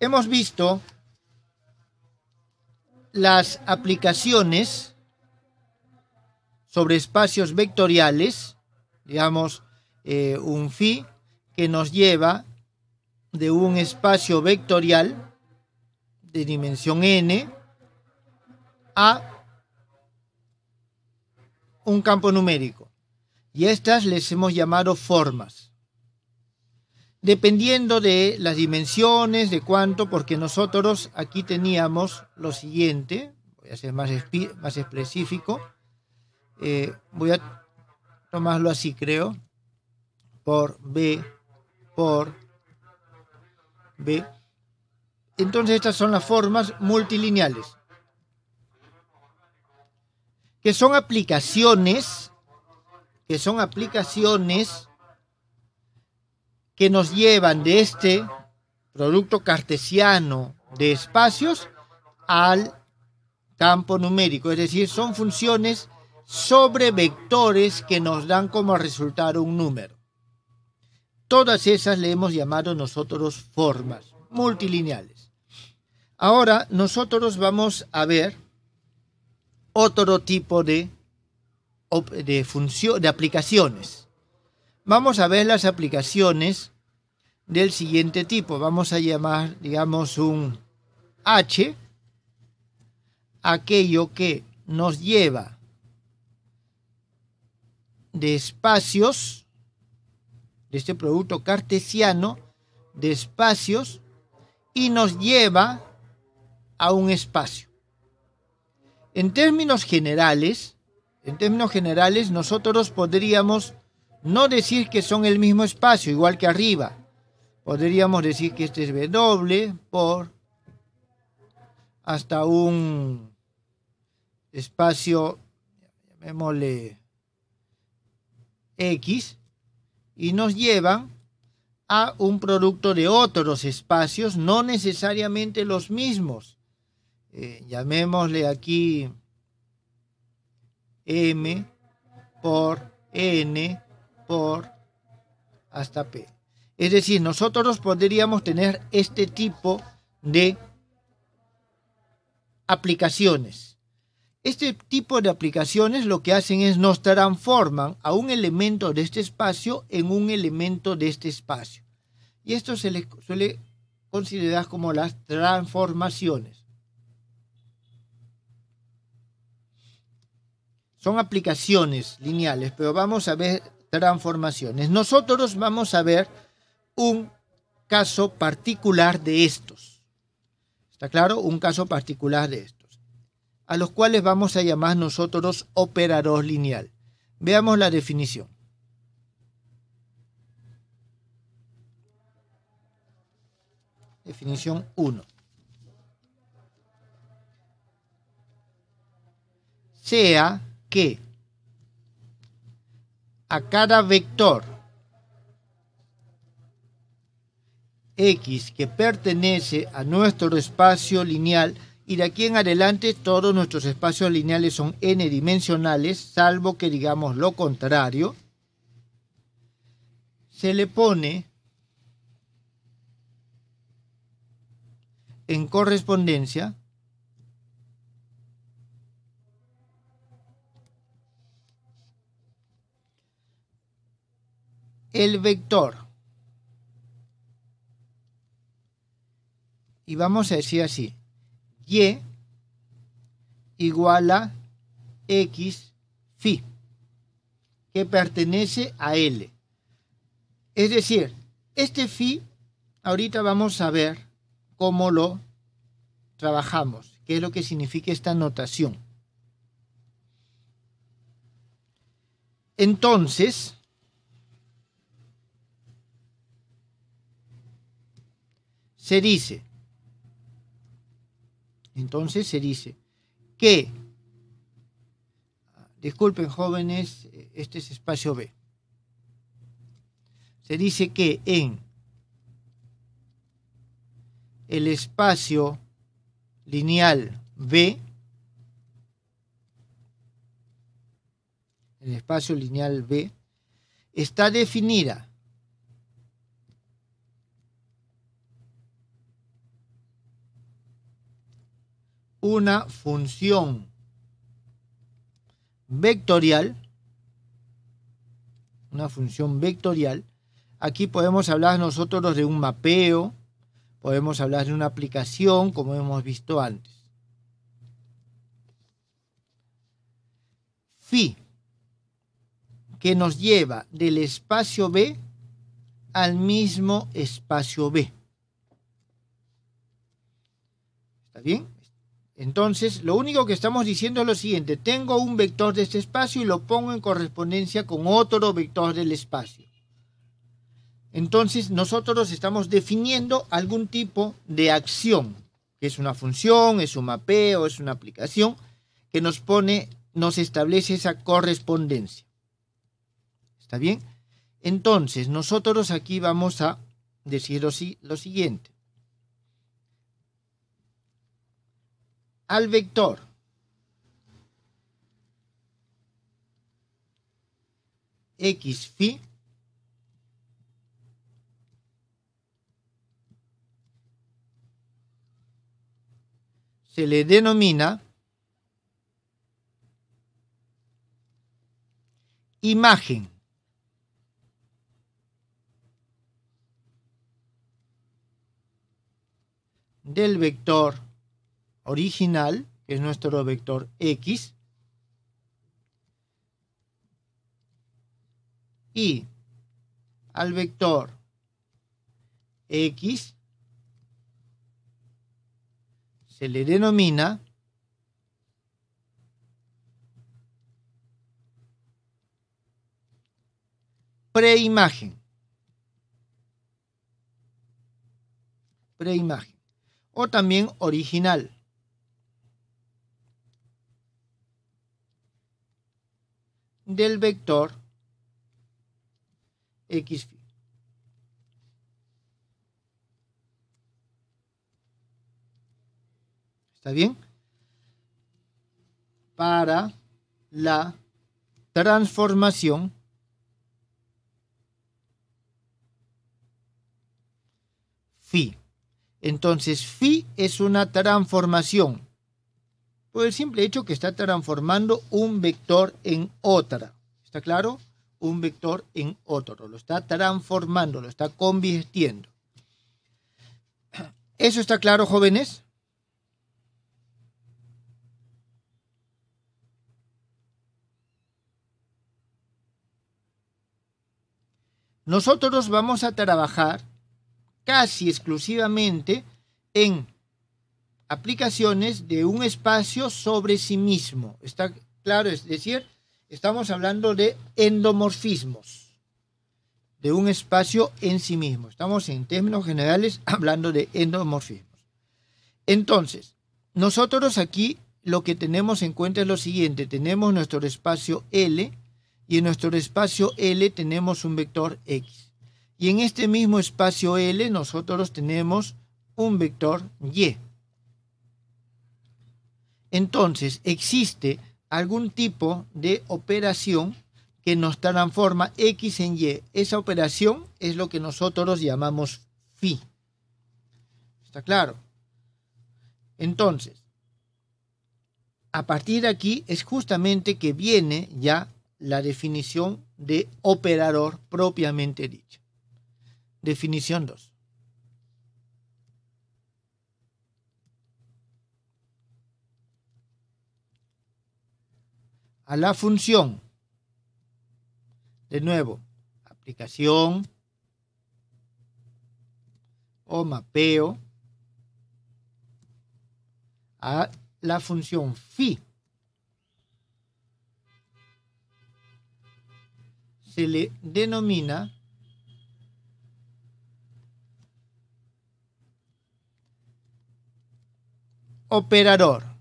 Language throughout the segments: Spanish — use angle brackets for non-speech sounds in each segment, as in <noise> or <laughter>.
hemos visto las aplicaciones sobre espacios vectoriales, digamos eh, un phi, que nos lleva de un espacio vectorial de dimensión n a un campo numérico. Y estas les hemos llamado formas dependiendo de las dimensiones, de cuánto, porque nosotros aquí teníamos lo siguiente, voy a ser más, más específico, eh, voy a tomarlo así creo, por B, por B. Entonces estas son las formas multilineales, que son aplicaciones, que son aplicaciones que nos llevan de este producto cartesiano de espacios al campo numérico, es decir, son funciones sobre vectores que nos dan como resultado un número. Todas esas le hemos llamado nosotros formas multilineales. Ahora nosotros vamos a ver otro tipo de, de aplicaciones. Vamos a ver las aplicaciones del siguiente tipo. Vamos a llamar, digamos, un H, aquello que nos lleva de espacios, de este producto cartesiano, de espacios, y nos lleva a un espacio. En términos generales, en términos generales, nosotros podríamos no decir que son el mismo espacio, igual que arriba. Podríamos decir que este es W por hasta un espacio, llamémosle X, y nos llevan a un producto de otros espacios, no necesariamente los mismos. Eh, llamémosle aquí M por N por hasta P. Es decir, nosotros podríamos tener este tipo de aplicaciones. Este tipo de aplicaciones lo que hacen es nos transforman a un elemento de este espacio en un elemento de este espacio. Y esto se le suele considerar como las transformaciones. Son aplicaciones lineales, pero vamos a ver transformaciones. Nosotros vamos a ver un caso particular de estos. ¿Está claro? Un caso particular de estos. A los cuales vamos a llamar nosotros operador lineal. Veamos la definición. Definición 1. Sea que a cada vector x que pertenece a nuestro espacio lineal y de aquí en adelante todos nuestros espacios lineales son n dimensionales, salvo que digamos lo contrario, se le pone en correspondencia el vector. Y vamos a decir así, y igual a x phi, que pertenece a L. Es decir, este phi, ahorita vamos a ver cómo lo trabajamos, qué es lo que significa esta notación. Entonces, se dice, entonces se dice que, disculpen jóvenes, este es espacio B, se dice que en el espacio lineal B, el espacio lineal B, está definida una función vectorial, una función vectorial, aquí podemos hablar nosotros de un mapeo, podemos hablar de una aplicación como hemos visto antes. Phi, que nos lleva del espacio B al mismo espacio B. ¿Está bien? Entonces, lo único que estamos diciendo es lo siguiente, tengo un vector de este espacio y lo pongo en correspondencia con otro vector del espacio. Entonces, nosotros estamos definiendo algún tipo de acción, que es una función, es un mapeo, es una aplicación, que nos pone, nos establece esa correspondencia. ¿Está bien? Entonces, nosotros aquí vamos a decir lo, lo siguiente. al vector. X phi se le denomina imagen. del vector original, que es nuestro vector x, y al vector x se le denomina preimagen. Preimagen. O también original. del vector x ¿Está bien? Para la transformación phi. Entonces, phi es una transformación por el simple hecho que está transformando un vector en otra. ¿Está claro? Un vector en otro. Lo está transformando, lo está convirtiendo. <clears throat> ¿Eso está claro, jóvenes? Nosotros vamos a trabajar casi exclusivamente en aplicaciones de un espacio sobre sí mismo. ¿Está claro? Es decir, estamos hablando de endomorfismos, de un espacio en sí mismo. Estamos en términos generales <laughs> hablando de endomorfismos. Entonces, nosotros aquí lo que tenemos en cuenta es lo siguiente, tenemos nuestro espacio L y en nuestro espacio L tenemos un vector X. Y en este mismo espacio L nosotros tenemos un vector Y. Entonces, existe algún tipo de operación que nos transforma X en Y. Esa operación es lo que nosotros llamamos phi. ¿Está claro? Entonces, a partir de aquí es justamente que viene ya la definición de operador propiamente dicha. Definición 2. a la función. De nuevo, aplicación o mapeo a la función fi Se le denomina operador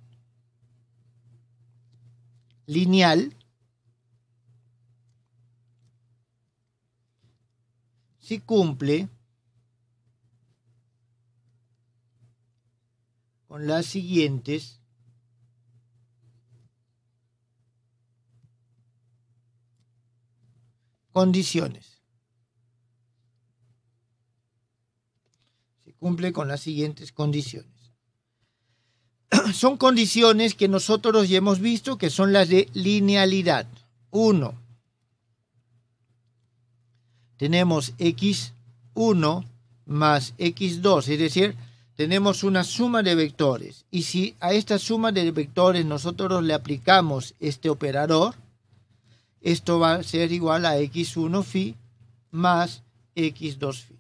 lineal, si cumple con las siguientes condiciones. Si cumple con las siguientes condiciones. <clears throat> son condiciones que nosotros ya hemos visto que son las de linealidad. 1. Tenemos x1 más x2, es decir, tenemos una suma de vectores. Y si a esta suma de vectores nosotros le aplicamos este operador, esto va a ser igual a x1 phi más x2 phi.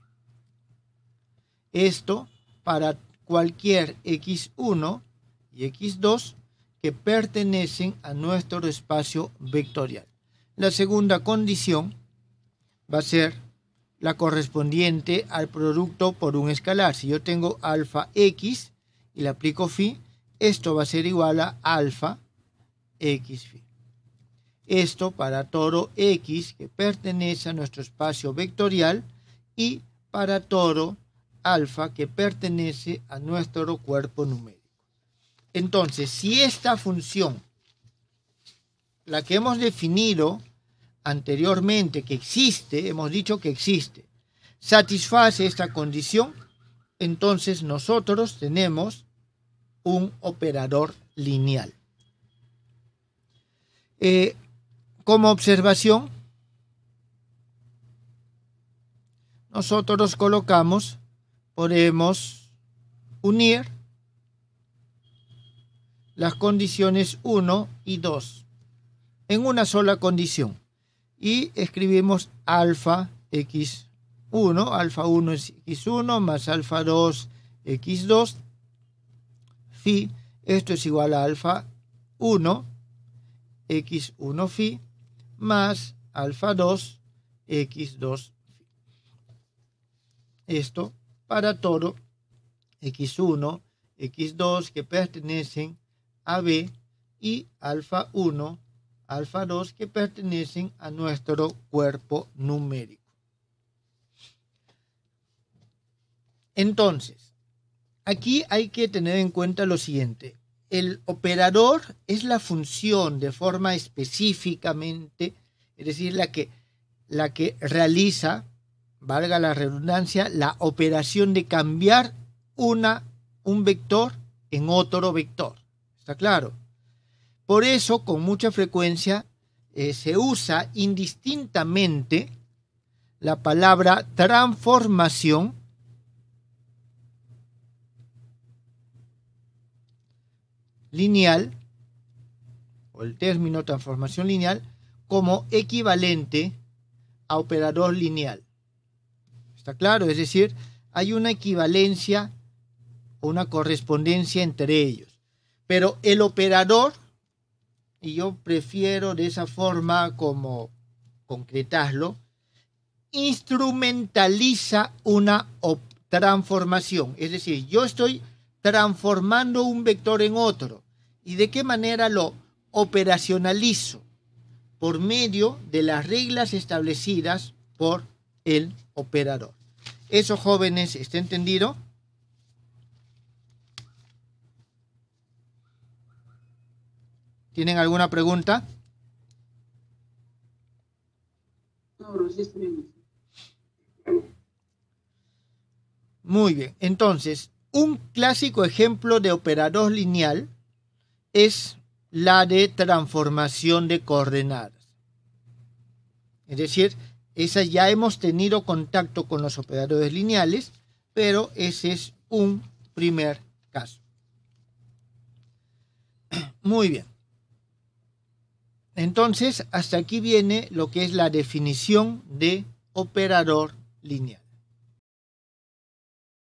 Esto para cualquier x1 y X2 que pertenecen a nuestro espacio vectorial. La segunda condición va a ser la correspondiente al producto por un escalar. Si yo tengo alfa x y le aplico phi, esto va a ser igual a alfa x phi. Esto para todo x que pertenece a nuestro espacio vectorial y para todo alfa que pertenece a nuestro cuerpo numérico. Entonces, si esta función, la que hemos definido anteriormente que existe, hemos dicho que existe, satisface esta condición, entonces nosotros tenemos un operador lineal. Eh, como observación, nosotros colocamos, podemos unir las condiciones 1 y 2 en una sola condición. Y escribimos alfa x1, alfa 1 es x1 más alfa 2 x2, phi, esto es igual a alfa 1 x1 phi más alfa 2 x2 phi. Esto para todo x1, x2 que pertenecen AB y alfa 1, alfa 2 que pertenecen a nuestro cuerpo numérico. Entonces, aquí hay que tener en cuenta lo siguiente. El operador es la función de forma específicamente, es decir, la que, la que realiza, valga la redundancia, la operación de cambiar una, un vector en otro vector está claro. Por eso, con mucha frecuencia, eh, se usa indistintamente la palabra transformación lineal o el término transformación lineal como equivalente a operador lineal. ¿Está claro? Es decir, hay una equivalencia, o una correspondencia entre ellos. Pero el operador, y yo prefiero de esa forma como concretarlo, instrumentaliza una transformación. Es decir, yo estoy transformando un vector en otro. ¿Y de qué manera lo operacionalizo? Por medio de las reglas establecidas por el operador. Eso, jóvenes, ¿está entendido? ¿Tienen alguna pregunta? No, sí Muy bien, entonces, un clásico ejemplo de operador lineal es la de transformación de coordenadas. Es decir, esa ya hemos tenido contacto con los operadores lineales, pero ese es un primer caso. <clears throat> Muy bien. Entonces, hasta aquí viene lo que es la definición de operador lineal.